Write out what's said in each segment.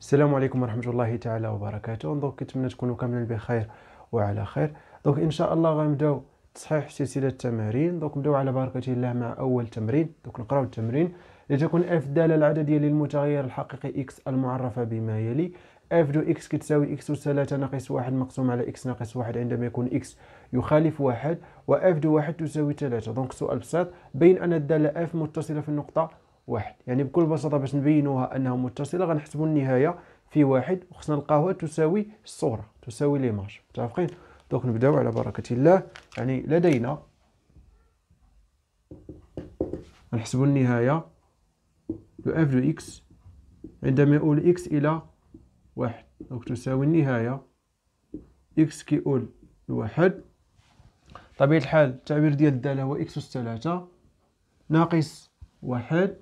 السلام عليكم ورحمه الله تعالى وبركاته دونك كنتمنى تكونوا كاملين بخير وعلى خير دونك ان شاء الله غنبداو تصحيح سلسله التمارين دونك نبداو على بركه الله مع اول تمرين دونك نقراو التمرين لتكن اف داله العدديه للمتغير الحقيقي اكس المعرفه بما يلي اف دو اكس كتساوي اكس أس 3 ناقص واحد مقسوم على اكس ناقص واحد عندما يكون اكس يخالف واحد واف دو واحد تساوي 3 دونك سؤال بسيط بين ان الداله اف متصله في النقطه واحد يعني بكل بساطة باش نبينوها أنها متصلة غنحسبو النهاية في واحد وخصنا نلقاوها تساوي الصورة تساوي ليماج متافقين دوك نبداو على بركة الله يعني لدينا نحسبو النهاية لو اف دو اكس عندما يؤول اكس إلى واحد دوك تساوي النهاية اكس كيؤول لواحد طبيعة الحال التعبير ديال الدالة هو اكس أس تلاتة ناقص واحد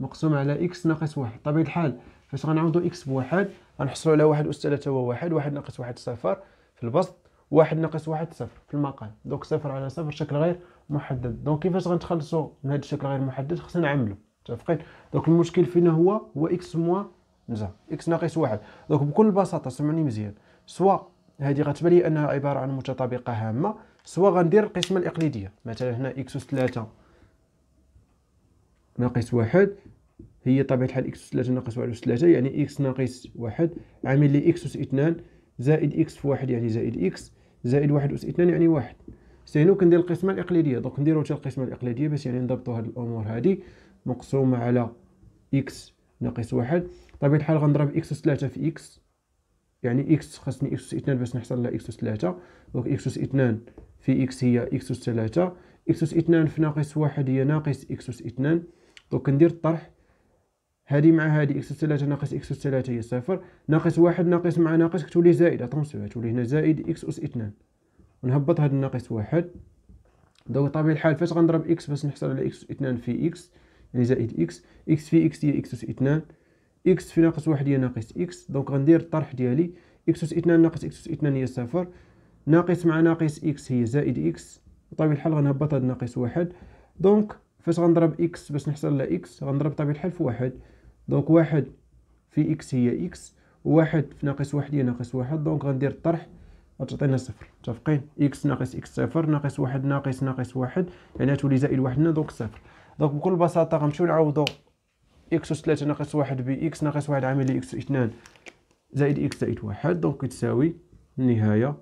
مقسوم على إكس ناقص واحد طبيعة الحال فاش غنعوضو إكس بواحد غنحصلو على واحد أس ثلاثة هو واحد واحد ناقص واحد صفر في البسط واحد ناقص واحد صفر في المقال دونك صفر على صفر شكل غير محدد دونك كيفاش غنتخلصو من هاد الشكل غير محدد خصنا نعملو متفقين دونك المشكل فينا هو هو إكس موا نزا إكس ناقص واحد دونك بكل بساطة سمعوني مزيان سوا هادي غتبان لي أنها عبارة عن متطابقة هامة سوا غندير القسمة الإقليدية مثلا هنا إكس أس ثلاثة ناقص واحد هي طبيعة الحال إكس أس ثلاثة ناقص واحد أس ثلاثة يعني إكس ناقص واحد عامل لي إكس أس اثنان زائد إكس في واحد يعني زائد إكس زائد واحد أس اثنان يعني واحد سينو كندير القسمة الإقليدية دونك نديرو تا القسمة الإقليدية باش يعني نضبطو هاد الأمور هادي مقسومة على إكس ناقص واحد طبيعة الحال غنضرب إكس أس ثلاثة في إكس يعني إكس خاصني إكس أس اثنان باش نحصل على إكس أس ثلاثة دونك إكس أس اثنان في إكس هي إكس أس ثلاثة إكس أس اثنان في ناقص واحد هي ناقص إكس أس اثنان دونك ندير الطرح هادي مع هادي اكس تلاتة ناقص اكس تلاتة هي صفر ناقص واحد ناقص مع ناقص كتولي زائد اطونسيو تولي هنا زائد اكس اس اثنان ونهبط هاد الناقص واحد دونك بطبيعة الحال فاش غنضرب اكس باش نحصل على اكس اثنان في اكس يعني زائد اكس اكس في اكس هي اكس اس اثنان اكس في ناقص واحد هي ناقص اكس دونك غندير الطرح ديالي اكس اس اثنان ناقص اكس اس اثنان هي صفر ناقص مع ناقص اكس هي زائد اكس بطبيعة الحال غنهبط هاد الناقص واحد دونك فاش غنضرب اكس باش نحصل على اكس غنضرب بطبيعة الحال في واحد دونك واحد في اكس هي اكس واحد في ناقص واحد هي ناقص واحد دونك غندير الطرح غتعطينا صفر متفقين اكس ناقص اكس صفر ناقص واحد ناقص ناقص واحد يعني غتولي زائد واحد هنا دونك صفر دونك بكل بساطة غنمشيو نعوضو اكس اس ثلاثة ناقص واحد باكس ناقص واحد عامل اكس اثنان زائد اكس زائد واحد دونك كتساوي النهاية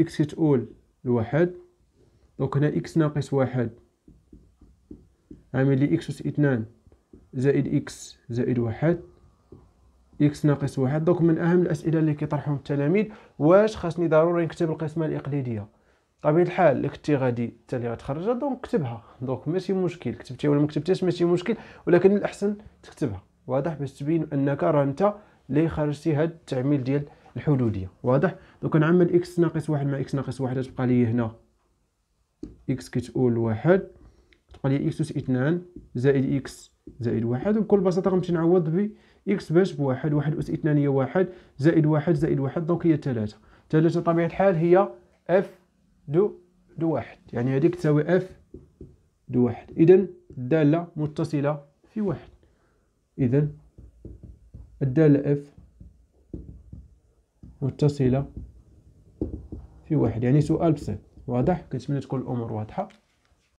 اكس كتقول لواحد دونك هنا اكس ناقص واحد عامل لي إكس أس اثنان زائد إكس زائد واحد إكس ناقص واحد دوك من أهم الأسئلة اللي كيطرحهم التلاميذ واش خاصني ضروري نكتب القسمة الإقليدية بطبيعة الحال اللي كنتي غادي حتى اللي غتخرجها دونك كتبها دونك ماشي مشكل كتبتي ولا ما كتبتيش ماشي مشكل ولكن الأحسن تكتبها واضح باش تبين أنك راه انت اللي خرجتي هاد التعميل ديال الحدودية واضح دوك نعمل إكس ناقص واحد مع إكس ناقص واحد تبقى لي هنا إكس كتقول واحد تبقى لي اكس اس اثنان زائد اكس زائد واحد وبكل بساطه غنمشي نعوض ب اكس باش بواحد واحد اس اثنان هي واحد زائد واحد زائد واحد دونك هي ثلاثة ثلاثة بطبيعة الحال هي اف دو دو واحد يعني هذيك تساوي اف دو واحد اذا الدالة متصلة في واحد اذا الدالة اف متصلة في واحد يعني سؤال بسيط واضح كنتمنى تكون الامور واضحة